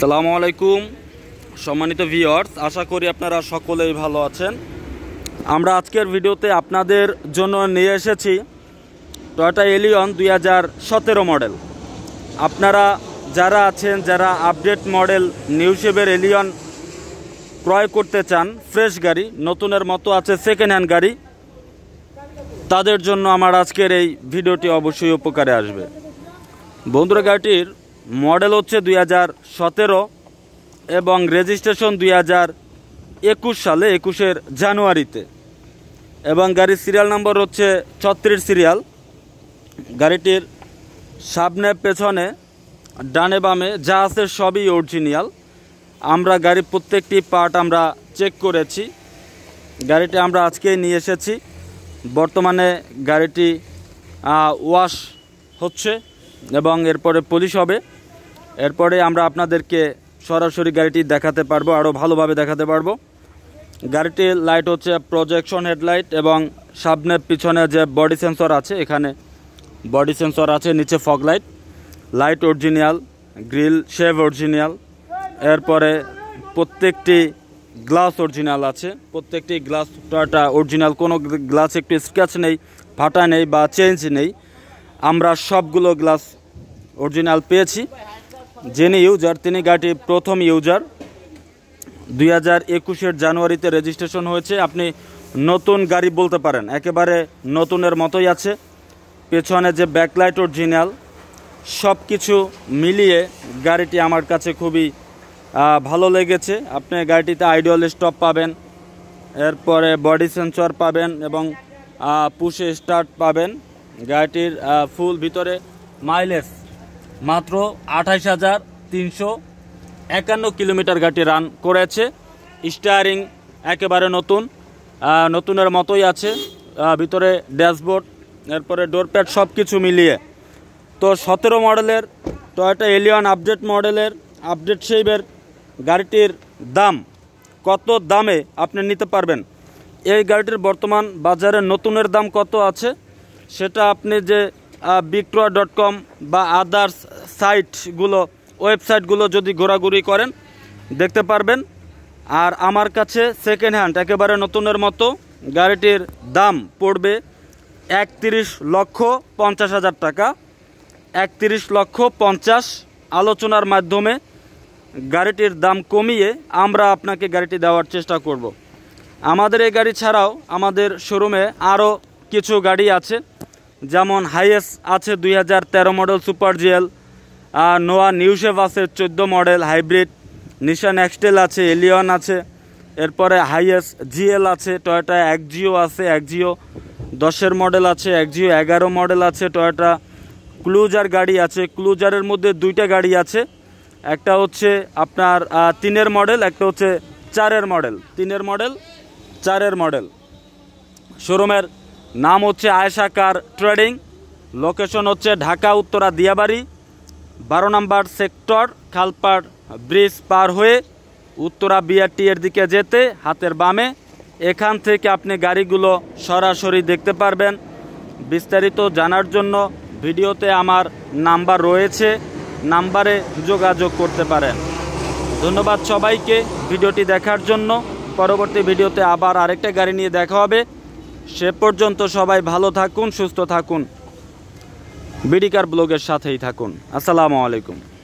সালামু আলাইকুম সম্মানিত ভিওর্স আশা করি আপনারা সকলেই ভালো আছেন আমরা আজকের ভিডিওতে আপনাদের জন্য নিয়ে এসেছি টয়টা এলিয়ন দুই মডেল আপনারা যারা আছেন যারা আপডেট মডেল নিউশেবের এলিয়ন ক্রয় করতে চান ফ্রেশ গাড়ি নতুনের মতো আছে সেকেন্ড হ্যান্ড গাড়ি তাদের জন্য আমার আজকের এই ভিডিওটি অবশ্যই উপকারে আসবে বন্ধুরা গাড়িটির মডেল হচ্ছে দুই এবং রেজিস্ট্রেশন দুই একুশ সালে একুশের জানুয়ারিতে এবং গাড়ির সিরিয়াল নম্বর হচ্ছে ছত্রিশ সিরিয়াল গাড়িটির সামনে পেছনে ডানে বামে যা আছে সবই অরিজিনিয়াল আমরা গাড়ির প্রত্যেকটি পার্ট আমরা চেক করেছি গাড়িটি আমরা আজকেই নিয়ে এসেছি বর্তমানে গাড়িটি ওয়াশ হচ্ছে এবং এরপরে পুলিশ হবে এরপরে আমরা আপনাদেরকে সরাসরি গাড়িটি দেখাতে পারবো আরও ভালোভাবে দেখাতে পারবো গাড়িটির লাইট হচ্ছে প্রজেকশন হেডলাইট এবং সামনে পিছনে যে বডি সেন্সর আছে এখানে বডি সেন্সর আছে নিচে fog light light original grille শেভ অরিজিনাল এরপরে প্রত্যেকটি গ্লাস অরিজিনাল আছে প্রত্যেকটি গ্লাস টয়টা অরিজিনাল কোনো গ্লাস একটু স্ক্যাচ নেই ফাটা নেই বা চেঞ্জ নেই আমরা সবগুলো গ্লাস অরিজিনাল পেয়েছি যিনি ইউজার তিনি গাড়িটি প্রথম ইউজার দুই হাজার একুশের জানুয়ারিতে রেজিস্ট্রেশন হয়েছে আপনি নতুন গাড়ি বলতে পারেন একেবারে নতুনের মতোই আছে পেছনে যে ব্যাকলাইট অরিজিনাল সব কিছু মিলিয়ে গাড়িটি আমার কাছে খুবই ভালো লেগেছে আপনি গাড়িটিতে আইডিয়াল স্টপ পাবেন এরপরে বডি সেন্সর পাবেন এবং পুষে স্টার্ট পাবেন গাড়িটির ফুল ভিতরে মাইলেজ মাত্র আঠাইশ হাজার তিনশো একান্ন কিলোমিটার গাড়িটি রান করেছে স্টারিং একেবারে নতুন নতুনের মতোই আছে ভিতরে ড্যাশবোর্ড এরপরে ডোরপ্যাড সব কিছু মিলিয়ে তো সতেরো মডেলের একটা এলিয়ান আপডেট মডেলের আপডেট শেপের গাড়িটির দাম কত দামে আপনি নিতে পারবেন এই গাড়িটির বর্তমান বাজারে নতুনের দাম কত আছে সেটা আপনি যে বিক্রয় ডট কম বা আদার্স সাইটগুলো ওয়েবসাইটগুলো যদি ঘোরাঘুরি করেন দেখতে পারবেন আর আমার কাছে সেকেন্ড হ্যান্ড একেবারে নতুনের মতো গাড়িটির দাম পড়বে একত্রিশ লক্ষ পঞ্চাশ হাজার টাকা একত্রিশ লক্ষ পঞ্চাশ আলোচনার মাধ্যমে গাড়িটির দাম কমিয়ে আমরা আপনাকে গাড়িটি দেওয়ার চেষ্টা করব। আমাদের এই গাড়ি ছাড়াও আমাদের শোরুমে আরও কিছু গাড়ি আছে যেমন হাইয়েস্ট আছে দুই হাজার মডেল সুপার জিএল নোয়া নিউসেফ আছে চোদ্দো মডেল হাইব্রিড নিশান এক্সটেল আছে এলিয়ন আছে এরপরে হাইয়েস্ট জিএল আছে টয়োটা জিও আছে এক জিও দশের মডেল আছে এক জিও এগারো মডেল আছে টয়োটা ক্লুজার গাড়ি আছে ক্লুজারের মধ্যে দুইটা গাড়ি আছে একটা হচ্ছে আপনার তিনের মডেল একটা হচ্ছে চারের মডেল তিনের মডেল চারের মডেল শোরুমের নাম হচ্ছে আয়েশা কার ট্রেডিং লোকেশন হচ্ছে ঢাকা উত্তরা দিয়াবাড়ি বারো নম্বর সেক্টর খালপাড় ব্রিজ পার হয়ে উত্তরা বিআরটি এর দিকে যেতে হাতের বামে এখান থেকে আপনি গাড়িগুলো সরাসরি দেখতে পারবেন বিস্তারিত জানার জন্য ভিডিওতে আমার নাম্বার রয়েছে নাম্বারে যোগাযোগ করতে পারেন ধন্যবাদ সবাইকে ভিডিওটি দেখার জন্য পরবর্তী ভিডিওতে আবার আরেকটা গাড়ি নিয়ে দেখা হবে সে পর্যন্ত সবাই ভালো থাকুন সুস্থ থাকুন বিডিকার ব্লগের সাথেই থাকুন আসসালামু আলাইকুম